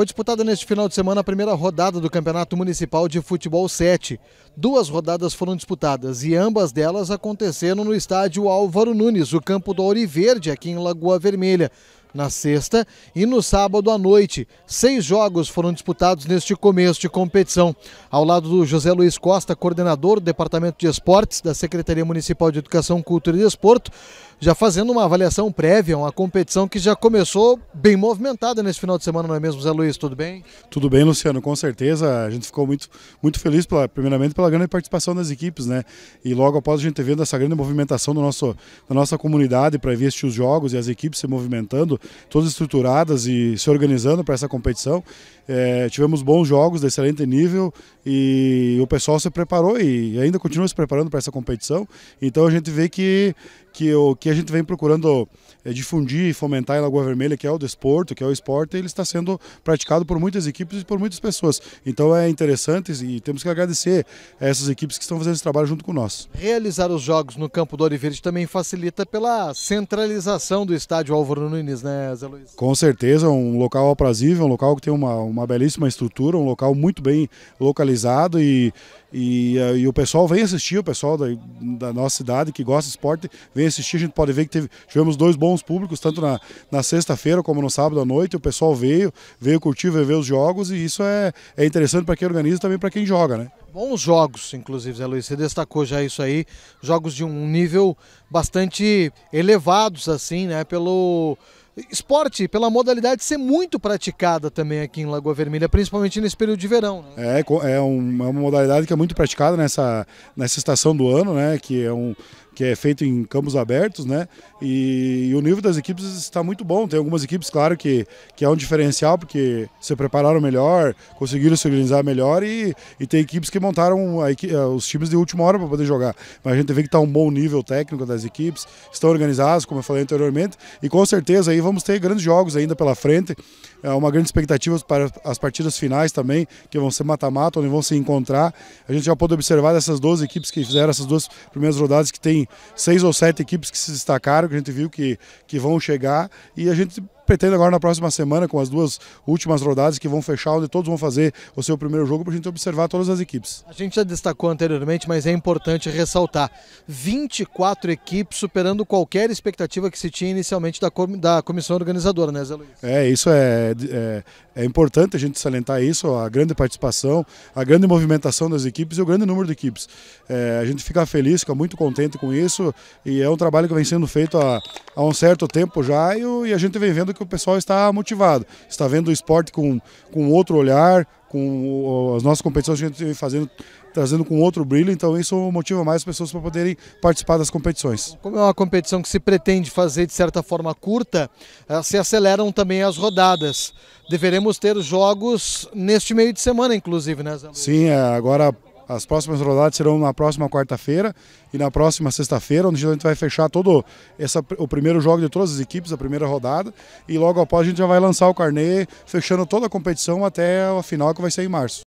Foi disputada neste final de semana a primeira rodada do Campeonato Municipal de Futebol 7. Duas rodadas foram disputadas e ambas delas aconteceram no estádio Álvaro Nunes, o campo do Auriverde, aqui em Lagoa Vermelha na sexta e no sábado à noite. Seis jogos foram disputados neste começo de competição. Ao lado do José Luiz Costa, coordenador do Departamento de Esportes da Secretaria Municipal de Educação, Cultura e Desporto, já fazendo uma avaliação prévia, uma competição que já começou bem movimentada nesse final de semana, não é mesmo, Zé Luiz? Tudo bem? Tudo bem, Luciano, com certeza. A gente ficou muito, muito feliz, pela, primeiramente, pela grande participação das equipes, né? E logo após a gente ter vendo essa grande movimentação do nosso, da nossa comunidade para ver assistir os jogos e as equipes se movimentando, todas estruturadas e se organizando para essa competição. É, tivemos bons jogos de excelente nível e o pessoal se preparou e ainda continua se preparando para essa competição. Então a gente vê que, que, o, que a gente vem procurando é, difundir e fomentar em Lagoa Vermelha, que é o desporto, que é o esporte, ele está sendo praticado por muitas equipes e por muitas pessoas. Então é interessante e temos que agradecer a essas equipes que estão fazendo esse trabalho junto com nós. Realizar os jogos no campo do Oriverde também facilita pela centralização do estádio Álvaro Nunes, né, Zé Luiz? Com certeza, um local aprazível, um local que tem uma, uma belíssima estrutura, um local muito bem localizado e, e, eh, e o pessoal vem assistir, o pessoal da, da nossa cidade que gosta de esporte, vem assistir, a gente pode ver que teve, tivemos dois bons públicos, tanto na, na sexta-feira como no sábado à noite. O pessoal veio, veio curtir, veio ver os jogos e isso é, é interessante para quem organiza e também para quem joga, né? Bons jogos, inclusive, Zé Luiz. Você destacou já isso aí. Jogos de um nível bastante elevados, assim, né? Pelo esporte, pela modalidade ser muito praticada também aqui em Lagoa Vermelha, principalmente nesse período de verão. Né? É, é, um, é, uma modalidade que é muito praticada nessa, nessa estação do ano, né? Que é um, que é feito em campos abertos, né? E, e, o nível das equipes está muito bom. Tem algumas equipes, claro, que, que é um diferencial, porque se prepararam melhor, conseguiram se organizar melhor e, e tem equipes que montaram a, eh, os times de última hora para poder jogar. Mas a gente vê que está um bom nível técnico das equipes, estão organizadas, como eu falei anteriormente, e com certeza aí vamos ter grandes jogos ainda pela frente. É uma grande expectativa para as partidas finais também, que vão ser mata-mata, onde vão se encontrar. A gente já pode observar dessas 12 equipes que fizeram essas duas primeiras rodadas que tem seis ou sete equipes que se destacaram, que a gente viu que, que vão chegar e a gente pretendo agora na próxima semana, com as duas últimas rodadas que vão fechar, onde todos vão fazer o seu primeiro jogo, para a gente observar todas as equipes. A gente já destacou anteriormente, mas é importante ressaltar: 24 equipes superando qualquer expectativa que se tinha inicialmente da, com, da comissão organizadora, né, Zé Luiz? É, isso é, é, é importante a gente salientar isso, a grande participação, a grande movimentação das equipes e o grande número de equipes. É, a gente fica feliz, fica muito contente com isso e é um trabalho que vem sendo feito há, há um certo tempo já e, e a gente vem vendo que que o pessoal está motivado, está vendo o esporte com, com outro olhar, com as nossas competições que a gente fazendo, trazendo com outro brilho, então isso motiva mais as pessoas para poderem participar das competições. Como é uma competição que se pretende fazer de certa forma curta, eh, se aceleram também as rodadas. Deveremos ter jogos neste meio de semana, inclusive, né? Zé Sim, é, agora as próximas rodadas serão na próxima quarta-feira e na próxima sexta-feira, onde a gente vai fechar todo essa, o primeiro jogo de todas as equipes, a primeira rodada. E logo após a gente já vai lançar o carnê, fechando toda a competição até a final que vai ser em março.